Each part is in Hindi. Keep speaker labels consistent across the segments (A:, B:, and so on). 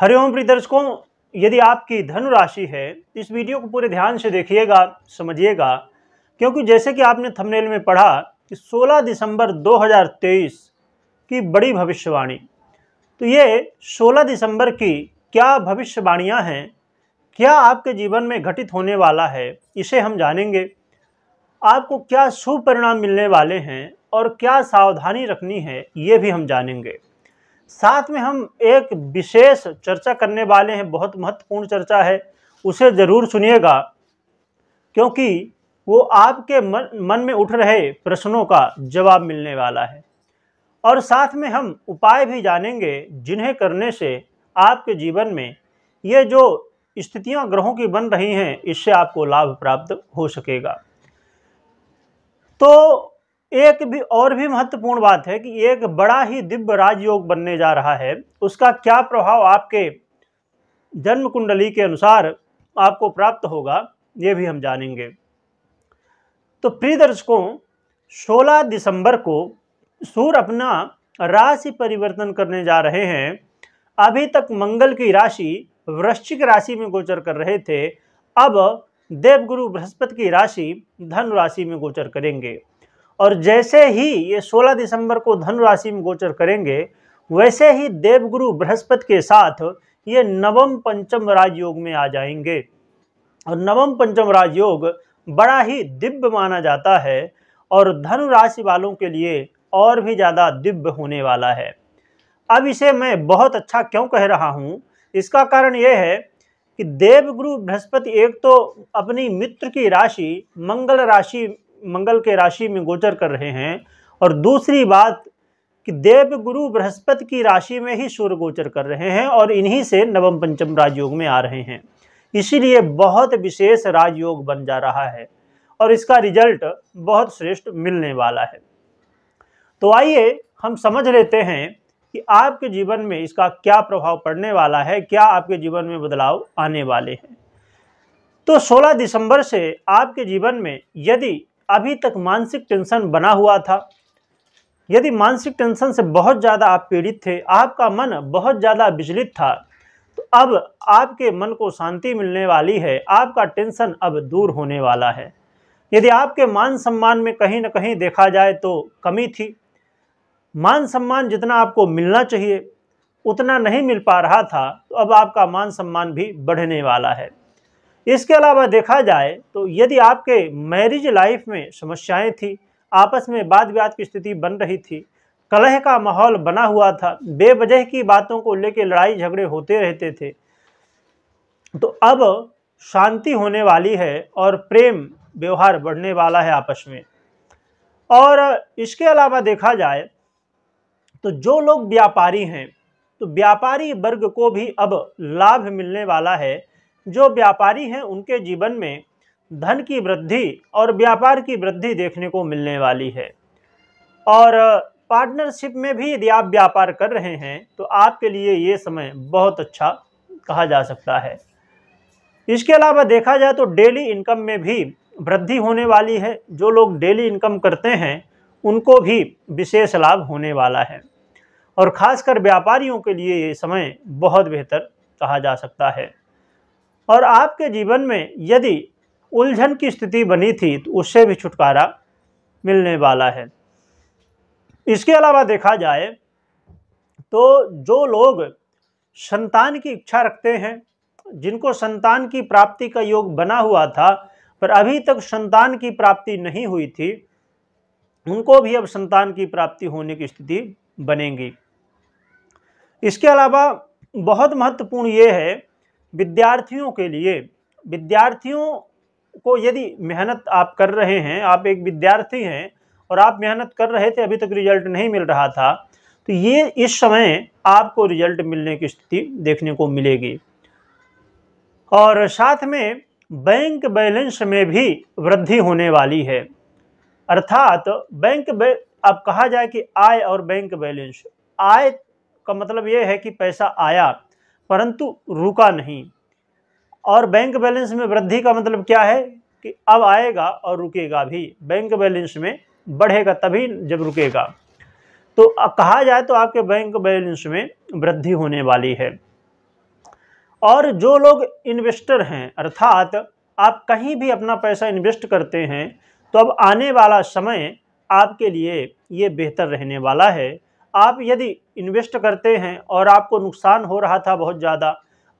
A: हरिओम प्रिय दर्शकों यदि आपकी धनु राशि है इस वीडियो को पूरे ध्यान से देखिएगा समझिएगा क्योंकि जैसे कि आपने थंबनेल में पढ़ा कि 16 दिसंबर 2023 की बड़ी भविष्यवाणी तो ये 16 दिसंबर की क्या भविष्यवाणियाँ हैं क्या आपके जीवन में घटित होने वाला है इसे हम जानेंगे आपको क्या शुभ परिणाम मिलने वाले हैं और क्या सावधानी रखनी है ये भी हम जानेंगे साथ में हम एक विशेष चर्चा करने वाले हैं बहुत महत्वपूर्ण चर्चा है उसे ज़रूर सुनिएगा क्योंकि वो आपके मन मन में उठ रहे प्रश्नों का जवाब मिलने वाला है और साथ में हम उपाय भी जानेंगे जिन्हें करने से आपके जीवन में ये जो स्थितियां ग्रहों की बन रही हैं इससे आपको लाभ प्राप्त हो सकेगा तो एक भी और भी महत्वपूर्ण बात है कि एक बड़ा ही दिव्य राजयोग बनने जा रहा है उसका क्या प्रभाव आपके जन्म कुंडली के अनुसार आपको प्राप्त होगा ये भी हम जानेंगे तो प्रिय दर्शकों 16 दिसंबर को सूर्य अपना राशि परिवर्तन करने जा रहे हैं अभी तक मंगल की राशि वृश्चिक राशि में गोचर कर रहे थे अब देवगुरु बृहस्पति की राशि धनु राशि में गोचर करेंगे और जैसे ही ये 16 दिसंबर को धनु राशि में गोचर करेंगे वैसे ही देवगुरु बृहस्पति के साथ ये नवम पंचम राजयोग में आ जाएंगे और नवम पंचम राजयोग बड़ा ही दिव्य माना जाता है और धनु राशि वालों के लिए और भी ज़्यादा दिव्य होने वाला है अब इसे मैं बहुत अच्छा क्यों कह रहा हूँ इसका कारण यह है कि देवगुरु बृहस्पति एक तो अपनी मित्र की राशि मंगल राशि मंगल के राशि में गोचर कर रहे हैं और दूसरी बात कि देव गुरु बृहस्पति की राशि में ही सूर्य गोचर कर रहे हैं और इन्हीं से नवम पंचम राजयोग में आ रहे हैं इसीलिए बहुत विशेष राजयोग बन जा रहा है और इसका रिजल्ट बहुत श्रेष्ठ मिलने वाला है तो आइए हम समझ लेते हैं कि आपके जीवन में इसका क्या प्रभाव पड़ने वाला है क्या आपके जीवन में बदलाव आने वाले हैं तो 16 दिसंबर से आपके जीवन में यदि अभी तक मानसिक टेंशन बना हुआ था यदि मानसिक टेंशन से बहुत ज़्यादा आप पीड़ित थे आपका मन बहुत ज़्यादा विचलित था तो अब आपके मन को शांति मिलने वाली है आपका टेंशन अब दूर होने वाला है यदि आपके मान सम्मान में कहीं ना कहीं देखा जाए तो कमी थी मान सम्मान जितना आपको मिलना चाहिए उतना नहीं मिल पा रहा था तो अब आपका मान सम्मान भी बढ़ने वाला है इसके अलावा देखा जाए तो यदि आपके मैरिज लाइफ में समस्याएं थी आपस में बात विवाद की स्थिति बन रही थी कलह का माहौल बना हुआ था बेवजह की बातों को लेकर लड़ाई झगड़े होते रहते थे तो अब शांति होने वाली है और प्रेम व्यवहार बढ़ने वाला है आपस में और इसके अलावा देखा जाए तो जो लोग व्यापारी हैं तो व्यापारी वर्ग को भी अब लाभ मिलने वाला है जो व्यापारी हैं उनके जीवन में धन की वृद्धि और व्यापार की वृद्धि देखने को मिलने वाली है और पार्टनरशिप में भी यदि आप व्यापार कर रहे हैं तो आपके लिए ये समय बहुत अच्छा कहा जा सकता है इसके अलावा देखा जाए तो डेली इनकम में भी वृद्धि होने वाली है जो लोग डेली इनकम करते हैं उनको भी विशेष लाभ होने वाला है और ख़ासकर व्यापारियों के लिए ये समय बहुत बेहतर कहा जा सकता है और आपके जीवन में यदि उलझन की स्थिति बनी थी तो उससे भी छुटकारा मिलने वाला है इसके अलावा देखा जाए तो जो लोग संतान की इच्छा रखते हैं जिनको संतान की प्राप्ति का योग बना हुआ था पर अभी तक संतान की प्राप्ति नहीं हुई थी उनको भी अब संतान की प्राप्ति होने की स्थिति बनेगी इसके अलावा बहुत महत्वपूर्ण ये है विद्यार्थियों के लिए विद्यार्थियों को यदि मेहनत आप कर रहे हैं आप एक विद्यार्थी हैं और आप मेहनत कर रहे थे अभी तक रिजल्ट नहीं मिल रहा था तो ये इस समय आपको रिजल्ट मिलने की स्थिति देखने को मिलेगी और साथ में बैंक बैलेंस में भी वृद्धि होने वाली है अर्थात बैंक अब कहा जाए कि आय और बैंक बैलेंस आय का मतलब ये है कि पैसा आया परंतु रुका नहीं और बैंक बैलेंस में वृद्धि का मतलब क्या है कि अब आएगा और रुकेगा भी बैंक बैलेंस में बढ़ेगा तभी जब रुकेगा तो कहा जाए तो आपके बैंक बैलेंस में वृद्धि होने वाली है और जो लोग इन्वेस्टर हैं अर्थात आप कहीं भी अपना पैसा इन्वेस्ट करते हैं तो अब आने वाला समय आपके लिए ये बेहतर रहने वाला है आप यदि इन्वेस्ट करते हैं और आपको नुकसान हो रहा था बहुत ज़्यादा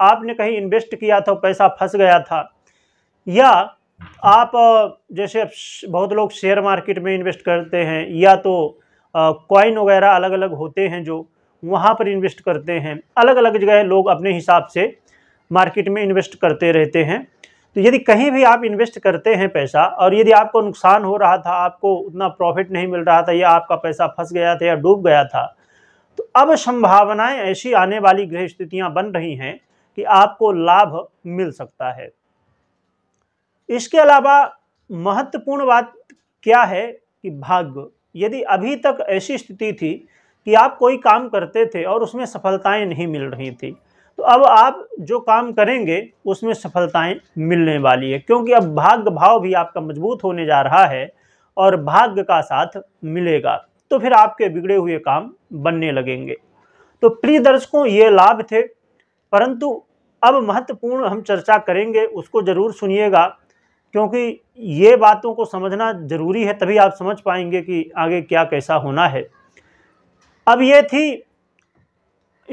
A: आपने कहीं इन्वेस्ट किया था तो पैसा फंस गया था या आप जैसे बहुत लोग शेयर मार्केट में इन्वेस्ट करते हैं या तो कॉइन वगैरह अलग अलग होते हैं जो वहाँ पर इन्वेस्ट करते हैं अलग अलग जगह लोग अपने हिसाब से मार्केट में इन्वेस्ट करते रहते हैं तो यदि कहीं भी आप इन्वेस्ट करते हैं पैसा और यदि आपको नुकसान हो रहा था आपको उतना प्रॉफिट नहीं मिल रहा था या आपका पैसा फंस गया था या डूब गया था तो अब संभावनाएं ऐसी आने वाली गृह स्थितियां बन रही हैं कि आपको लाभ मिल सकता है इसके अलावा महत्वपूर्ण बात क्या है कि भाग्य यदि अभी तक ऐसी स्थिति थी कि आप कोई काम करते थे और उसमें सफलताएं नहीं मिल रही थी तो अब आप जो काम करेंगे उसमें सफलताएं मिलने वाली है क्योंकि अब भाग्य भाव भी आपका मजबूत होने जा रहा है और भाग्य का साथ मिलेगा तो फिर आपके बिगड़े हुए काम बनने लगेंगे तो प्रिय दर्शकों ये लाभ थे परंतु अब महत्वपूर्ण हम चर्चा करेंगे उसको ज़रूर सुनिएगा क्योंकि ये बातों को समझना ज़रूरी है तभी आप समझ पाएंगे कि आगे क्या कैसा होना है अब ये थी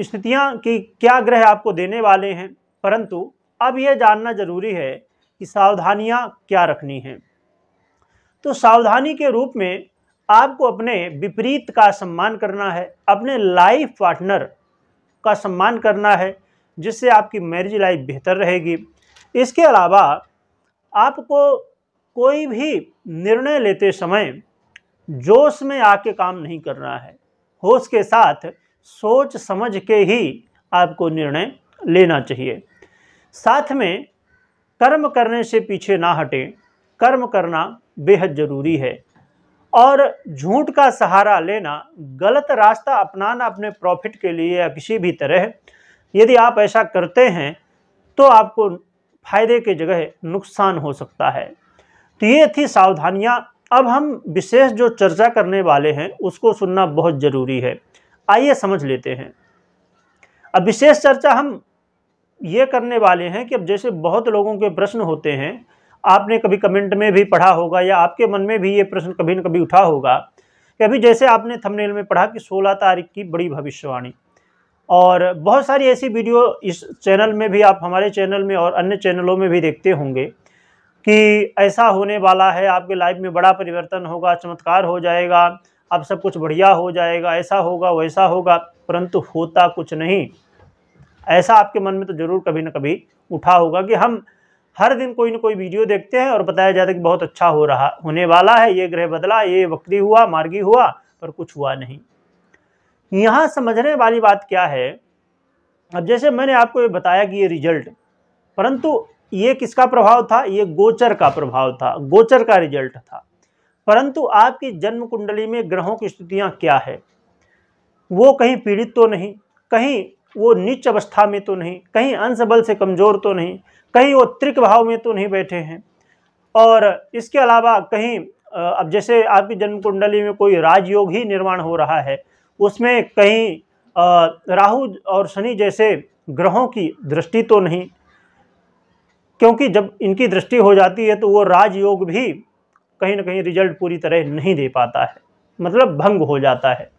A: स्थितियाँ कि क्या ग्रह आपको देने वाले हैं परंतु अब यह जानना जरूरी है कि सावधानियाँ क्या रखनी हैं तो सावधानी के रूप में आपको अपने विपरीत का सम्मान करना है अपने लाइफ पार्टनर का सम्मान करना है जिससे आपकी मैरिज लाइफ बेहतर रहेगी इसके अलावा आपको कोई भी निर्णय लेते समय जोश में आके काम नहीं करना है होश के साथ सोच समझ के ही आपको निर्णय लेना चाहिए साथ में कर्म करने से पीछे ना हटें कर्म करना बेहद ज़रूरी है और झूठ का सहारा लेना गलत रास्ता अपनाना अपने प्रॉफिट के लिए या किसी भी तरह यदि आप ऐसा करते हैं तो आपको फायदे के जगह नुकसान हो सकता है तो ये थी सावधानियाँ अब हम विशेष जो चर्चा करने वाले हैं उसको सुनना बहुत ज़रूरी है आइए समझ लेते हैं अब विशेष चर्चा हम ये करने वाले हैं कि अब जैसे बहुत लोगों के प्रश्न होते हैं आपने कभी कमेंट में भी पढ़ा होगा या आपके मन में भी ये प्रश्न कभी न कभी उठा होगा कि अभी जैसे आपने थंबनेल में पढ़ा कि 16 तारीख की बड़ी भविष्यवाणी और बहुत सारी ऐसी वीडियो इस चैनल में भी आप हमारे चैनल में और अन्य चैनलों में भी देखते होंगे कि ऐसा होने वाला है आपके लाइफ में बड़ा परिवर्तन होगा चमत्कार हो जाएगा अब सब कुछ बढ़िया हो जाएगा ऐसा होगा वैसा होगा परंतु होता कुछ नहीं ऐसा आपके मन में तो ज़रूर कभी ना कभी उठा होगा कि हम हर दिन कोई ना कोई वीडियो देखते हैं और बताया जाता है कि बहुत अच्छा हो रहा होने वाला है ये ग्रह बदला ये वक्री हुआ मार्गी हुआ पर कुछ हुआ नहीं यहाँ समझने वाली बात क्या है अब जैसे मैंने आपको ये बताया कि ये रिजल्ट परंतु ये किसका प्रभाव था ये गोचर का प्रभाव था गोचर का रिजल्ट था परंतु आपकी जन्म कुंडली में ग्रहों की स्थितियाँ क्या है वो कहीं पीड़ित तो नहीं कहीं वो नीच अवस्था में तो नहीं कहीं अंश बल से कमज़ोर तो नहीं कहीं वो त्रिक भाव में तो नहीं बैठे हैं और इसके अलावा कहीं अब जैसे आपकी जन्म कुंडली में कोई राजयोग ही निर्माण हो रहा है उसमें कहीं राहु और शनि जैसे ग्रहों की दृष्टि तो नहीं क्योंकि जब इनकी दृष्टि हो जाती है तो वो राजयोग भी कहीं ना कहीं रिजल्ट पूरी तरह नहीं दे पाता है मतलब भंग हो जाता है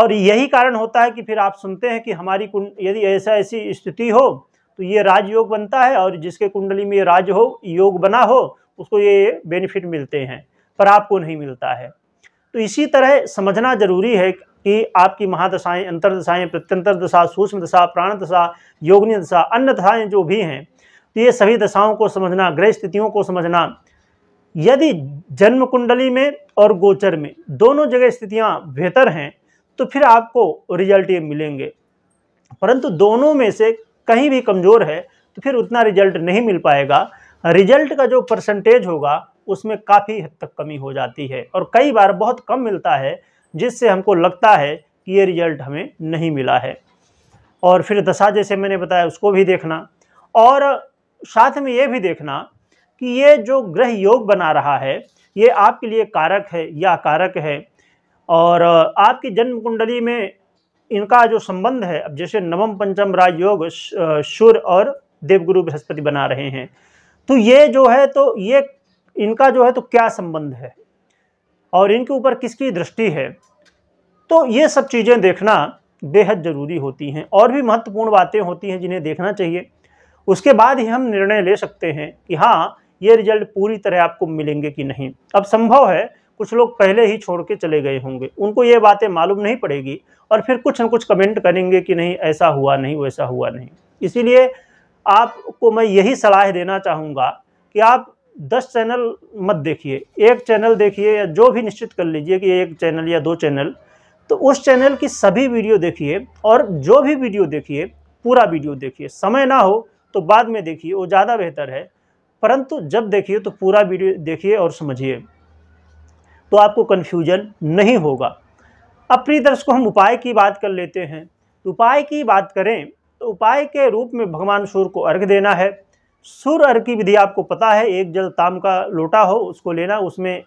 A: और यही कारण होता है कि फिर आप सुनते हैं कि हमारी कुंड यदि ऐसा ऐसी स्थिति हो तो ये राजयोग बनता है और जिसके कुंडली में राज हो योग बना हो उसको ये बेनिफिट मिलते हैं पर आपको नहीं मिलता है तो इसी तरह समझना जरूरी है कि आपकी महादशाएं अंतरदशाएं प्रत्यंतर दशा सूक्ष्म दशा प्राण दशा योगनी दशा अन्य दशाएं जो भी हैं तो ये सभी दशाओं को समझना ग्रह स्थितियों को समझना यदि जन्म कुंडली में और गोचर में दोनों जगह स्थितियां बेहतर हैं तो फिर आपको रिजल्ट ये मिलेंगे परंतु दोनों में से कहीं भी कमज़ोर है तो फिर उतना रिजल्ट नहीं मिल पाएगा रिजल्ट का जो परसेंटेज होगा उसमें काफ़ी हद तक कमी हो जाती है और कई बार बहुत कम मिलता है जिससे हमको लगता है कि ये रिजल्ट हमें नहीं मिला है और फिर दशा जैसे मैंने बताया उसको भी देखना और साथ में ये भी देखना कि ये जो ग्रह योग बना रहा है ये आपके लिए कारक है या कारक है और आपकी जन्म कुंडली में इनका जो संबंध है अब जैसे नवम पंचम राजयोग सूर्य और देवगुरु बृहस्पति बना रहे हैं तो ये जो है तो ये इनका जो है तो क्या संबंध है और इनके ऊपर किसकी दृष्टि है तो ये सब चीज़ें देखना बेहद ज़रूरी होती हैं और भी महत्वपूर्ण बातें होती हैं जिन्हें देखना चाहिए उसके बाद ही हम निर्णय ले सकते हैं कि हाँ ये रिजल्ट पूरी तरह आपको मिलेंगे कि नहीं अब संभव है कुछ लोग पहले ही छोड़ के चले गए होंगे उनको ये बातें मालूम नहीं पड़ेगी और फिर कुछ ना कुछ कमेंट करेंगे कि नहीं ऐसा हुआ नहीं वैसा हुआ नहीं इसीलिए आपको मैं यही सलाह देना चाहूँगा कि आप दस चैनल मत देखिए एक चैनल देखिए या जो भी निश्चित कर लीजिए कि एक चैनल या दो चैनल तो उस चैनल की सभी वीडियो देखिए और जो भी वीडियो देखिए पूरा वीडियो देखिए समय ना हो तो बाद में देखिए वो ज़्यादा बेहतर है परंतु जब देखिए तो पूरा वीडियो देखिए और समझिए तो आपको कन्फ्यूजन नहीं होगा अब प्रिय दर्शकों हम उपाय की बात कर लेते हैं तो उपाय की बात करें तो उपाय के रूप में भगवान सूर्य को अर्घ देना है सूर्य अर्घ की विधि आपको पता है एक जल ताम का लोटा हो उसको लेना उसमें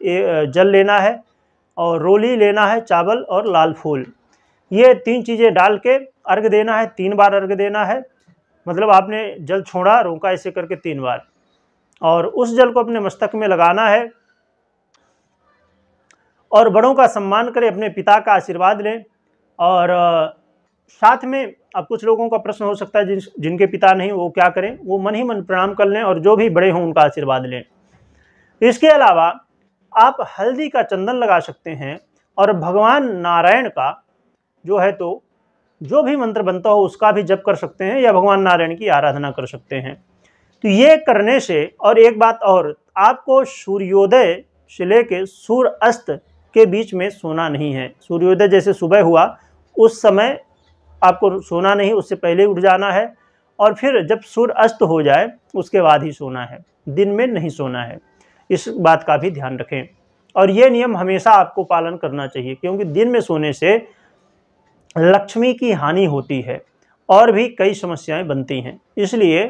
A: जल लेना है और रोली लेना है चावल और लाल फूल ये तीन चीज़ें डाल के अर्घ देना है तीन बार अर्घ देना है मतलब आपने जल छोड़ा रोका ऐसे करके तीन बार और उस जल को अपने मस्तक में लगाना है और बड़ों का सम्मान करें अपने पिता का आशीर्वाद लें और साथ में अब कुछ लोगों का प्रश्न हो सकता है जिन जिनके पिता नहीं वो क्या करें वो मन ही मन प्रणाम कर लें और जो भी बड़े हों उनका आशीर्वाद लें इसके अलावा आप हल्दी का चंदन लगा सकते हैं और भगवान नारायण का जो है तो जो भी मंत्र बनता हो उसका भी जप कर सकते हैं या भगवान नारायण की आराधना कर सकते हैं तो ये करने से और एक बात और आपको सूर्योदय से लेके अस्त के बीच में सोना नहीं है सूर्योदय जैसे सुबह हुआ उस समय आपको सोना नहीं उससे पहले उठ जाना है और फिर जब सूर्य अस्त हो जाए उसके बाद ही सोना है दिन में नहीं सोना है इस बात का भी ध्यान रखें और ये नियम हमेशा आपको पालन करना चाहिए क्योंकि दिन में सोने से लक्ष्मी की हानि होती है और भी कई समस्याएं बनती हैं इसलिए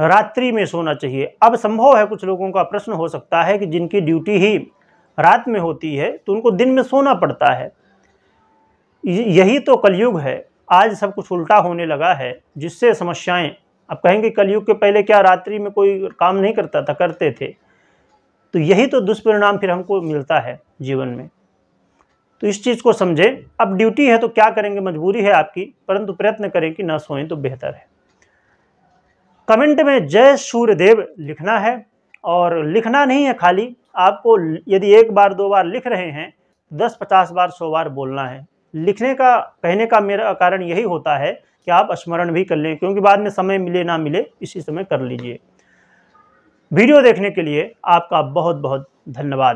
A: रात्रि में सोना चाहिए अब संभव है कुछ लोगों का प्रश्न हो सकता है कि जिनकी ड्यूटी ही रात में होती है तो उनको दिन में सोना पड़ता है यही तो कलयुग है आज सब कुछ उल्टा होने लगा है जिससे समस्याएं अब कहेंगे कलयुग के पहले क्या रात्रि में कोई काम नहीं करता था करते थे तो यही तो दुष्परिणाम फिर हमको मिलता है जीवन में तो इस चीज़ को समझें अब ड्यूटी है तो क्या करेंगे मजबूरी है आपकी परंतु प्रयत्न करें कि ना सोएं तो बेहतर है कमेंट में जय सूर्यदेव लिखना है और लिखना नहीं है खाली आपको यदि एक बार दो बार लिख रहे हैं दस पचास बार सौ बार बोलना है लिखने का कहने का मेरा कारण यही होता है कि आप स्मरण भी कर लें क्योंकि बाद में समय मिले ना मिले इसी समय कर लीजिए वीडियो देखने के लिए आपका बहुत बहुत धन्यवाद